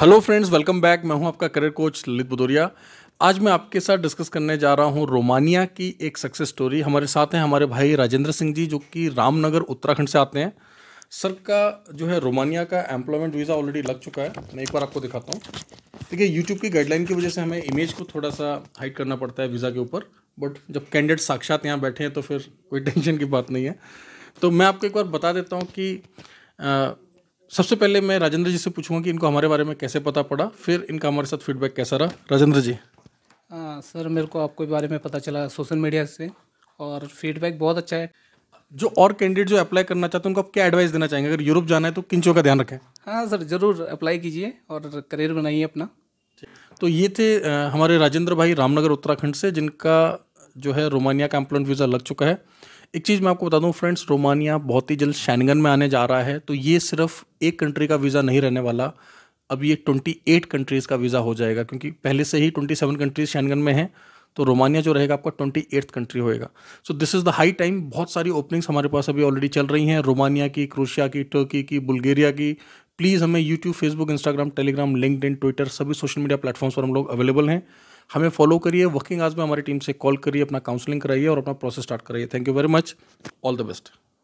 hello friends welcome back मैं हूं आपका करियर कोच ललित भदौरिया आज मैं आपके साथ डिस्कस करने जा रहा हूं रोमानिया की एक सक्सेस स्टोरी हमारे साथ हैं हमारे भाई राजेंद्र सिंह जी जो कि रामनगर उत्तराखंड से आते हैं सर का जो है रोमानिया का एम्प्लॉयमेंट वीज़ा ऑलरेडी लग चुका है मैं एक बार आपको दिखाता हूँ देखिए यूट्यूब की गाइडलाइन की वजह से हमें इमेज को थोड़ा सा हाइड करना पड़ता है वीज़ा के ऊपर बट जब कैंडिडेट साक्षात यहाँ बैठे हैं तो फिर कोई टेंशन की बात नहीं है तो मैं आपको एक बार बता देता हूँ कि सबसे पहले मैं राजेंद्र जी से पूछूंगा कि इनको हमारे बारे में कैसे पता पड़ा फिर इनका हमारे साथ फीडबैक कैसा रहा राजेंद्र जी आ, सर मेरे को आपको बारे में पता चला सोशल मीडिया से और फीडबैक बहुत अच्छा है जो और कैंडिडेट जो अप्लाई करना चाहते हैं उनको आप क्या एडवाइस देना चाहेंगे अगर यूरोप जाना है तो किन चीज़ों का ध्यान रखें हाँ सर ज़रूर अप्लाई कीजिए और करियर बनाइए अपना तो ये थे हमारे राजेंद्र भाई रामनगर उत्तराखंड से जिनका जो है रोमानिया का एम्प्लॉयमेंट वीज़ा लग चुका है एक चीज़ मैं आपको बता दूं फ्रेंड्स रोमानिया बहुत ही जल्द शैनगन में आने जा रहा है तो ये सिर्फ एक कंट्री का वीज़ा नहीं रहने वाला अब ये 28 कंट्रीज़ का वीज़ा हो जाएगा क्योंकि पहले से ही 27 कंट्रीज़ शैनगन में हैं तो रोमानिया जो रहेगा आपका ट्वेंटी एट्थ कंट्री होएगा so this is the high time बहुत सारी ओपनिंग्स हमारे पास अभी ऑलरेडी चल रही हैं रोमानिया की क्रोशिया की टर्की की बुल्गेरिया की प्लीज़ हमें YouTube Facebook Instagram Telegram LinkedIn Twitter सभी सोशल मीडिया प्लेटफॉर्म्स पर हम लोग अवेलेबल हैं हमें फॉलो करिए वर्किंग आज में हमारी टीम से कॉल करिए अपना काउंसलिंग कराइए और अपना प्रोसेस स्टार्ट कराइए thank you very much all the best